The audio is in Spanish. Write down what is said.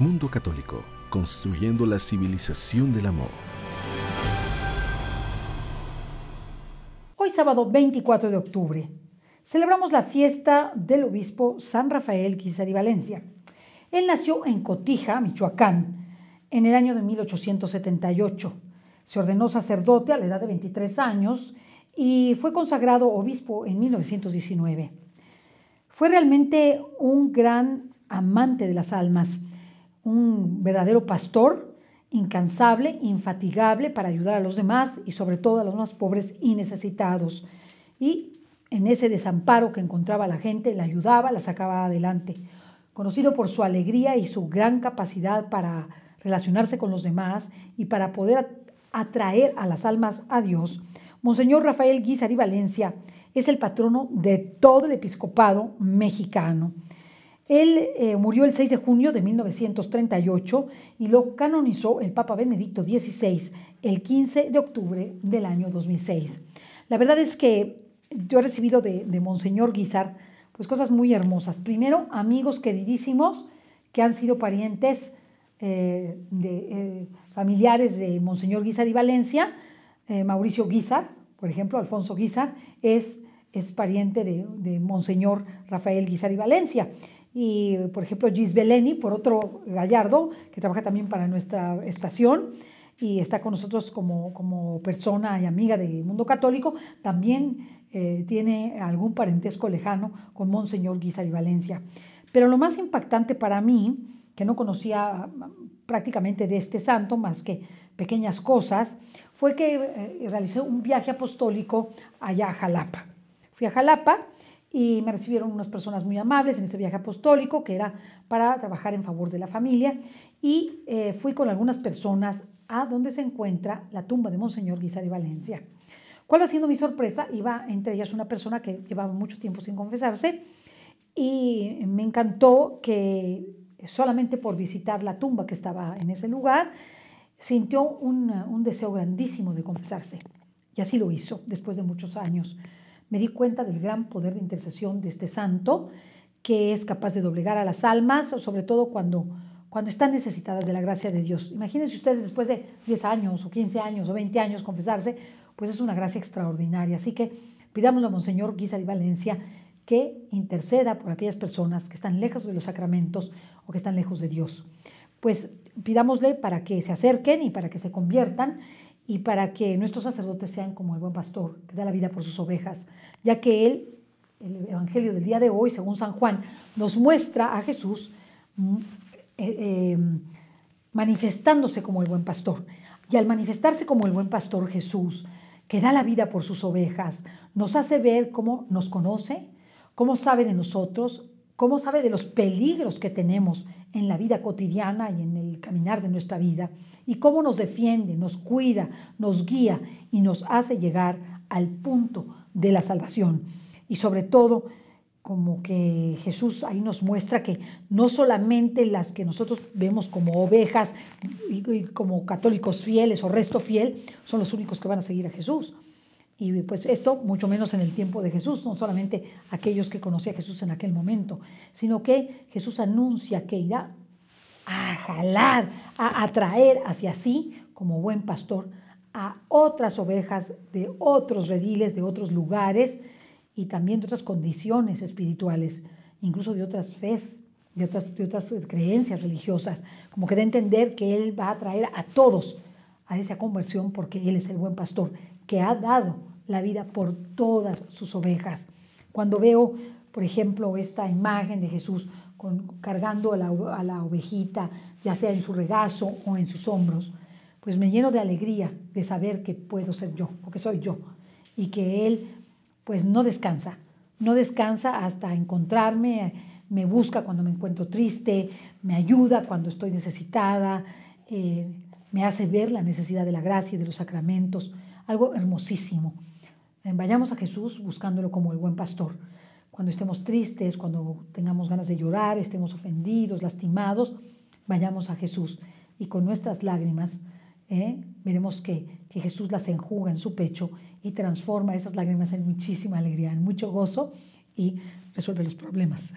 Mundo Católico, construyendo la civilización del amor. Hoy sábado 24 de octubre celebramos la fiesta del obispo San Rafael Quisari Valencia. Él nació en Cotija, Michoacán, en el año de 1878. Se ordenó sacerdote a la edad de 23 años y fue consagrado obispo en 1919. Fue realmente un gran amante de las almas un verdadero pastor incansable, infatigable para ayudar a los demás y sobre todo a los más pobres y necesitados. Y en ese desamparo que encontraba la gente, la ayudaba, la sacaba adelante. Conocido por su alegría y su gran capacidad para relacionarse con los demás y para poder atraer a las almas a Dios, Monseñor Rafael Guizar y Valencia es el patrono de todo el episcopado mexicano. Él eh, murió el 6 de junio de 1938 y lo canonizó el Papa Benedicto XVI el 15 de octubre del año 2006. La verdad es que yo he recibido de, Monseñor Guizar pues cosas muy hermosas. Primero, amigos queridísimos que han sido parientes eh, de, eh, familiares de Monseñor Guizar y Valencia, Mauricio Guizar, por ejemplo, Alfonso Guizar, es, es pariente de, de Monseñor Rafael Guizar y Valencia y por ejemplo Gis Beleni, por otro gallardo, que trabaja también para nuestra estación y está con nosotros como, persona y amiga del mundo católico, también eh, tiene algún parentesco lejano con Monseñor Guisari y Valencia. Pero lo más impactante para mí, que no conocía prácticamente de este santo más que pequeñas cosas, fue que realizó eh, realicé un viaje apostólico allá a Jalapa. Fui a Jalapa, y me recibieron unas personas muy amables en ese viaje apostólico que era para trabajar en favor de la familia y eh, fui con algunas personas a donde se encuentra la tumba de Monseñor Guisa de Valencia. ¿Cuál va siendo mi sorpresa? Iba entre ellas una persona que llevaba mucho tiempo sin confesarse y me encantó que solamente por visitar la tumba que estaba en ese lugar, sintió un, un deseo grandísimo de confesarse. Y así lo hizo después de muchos años me di cuenta del gran poder de intercesión de este santo, que es capaz de doblegar a las almas, sobre todo cuando, cuando están necesitadas de la gracia de Dios. Imagínense ustedes después de 10 años o 15 años o 20 años confesarse, pues es una gracia extraordinaria. Así que pidámosle a Monseñor Guizar y Valencia que interceda por aquellas personas que están lejos de los sacramentos o que están lejos de Dios. Pues pidámosle para que se acerquen y para que se conviertan y para que nuestros sacerdotes sean como el buen pastor que da la vida por sus ovejas, ya que él, el Evangelio del día de hoy, según San Juan, nos muestra a Jesús mm, eh, eh, manifestándose como el buen pastor. Y al manifestarse como el buen pastor Jesús, que da la vida por sus ovejas, nos hace ver cómo nos conoce, cómo sabe de nosotros, cómo sabe de los peligros que tenemos en la vida cotidiana y en el caminar de nuestra vida, y cómo nos defiende, nos cuida, nos guía y nos hace llegar al punto de la salvación. Y sobre todo, como que Jesús ahí nos muestra que no solamente las que nosotros vemos como ovejas y, como católicos fieles o resto fiel son los únicos que van a seguir a Jesús, y pues esto, mucho menos en el tiempo de Jesús, no solamente aquellos que conocía a Jesús en aquel momento, sino que Jesús anuncia que irá a jalar, a atraer hacia sí, como buen pastor, a otras ovejas de otros rediles, de otros lugares y también de otras condiciones espirituales, incluso de otras fes, de otras, de otras creencias religiosas, como que de entender que Él va a traer a todos a esa conversión porque Él es el buen pastor que ha dado la vida por todas sus ovejas. Cuando veo, por ejemplo, esta imagen de Jesús con, cargando a la, ovejita, ya sea en su regazo o en sus hombros, pues me lleno de alegría de saber que puedo ser yo, porque que soy yo, y que Él pues no descansa, no descansa hasta encontrarme, me busca cuando me encuentro triste, me ayuda cuando estoy necesitada, eh, me hace ver la necesidad de la gracia y de los sacramentos, algo hermosísimo. Eh, vayamos a Jesús buscándolo como el buen pastor. Cuando estemos tristes, cuando tengamos ganas de llorar, estemos ofendidos, lastimados, vayamos a Jesús y con nuestras lágrimas ¿eh? veremos que, que Jesús las enjuga en su pecho y transforma esas lágrimas en muchísima alegría, en mucho gozo y resuelve los problemas.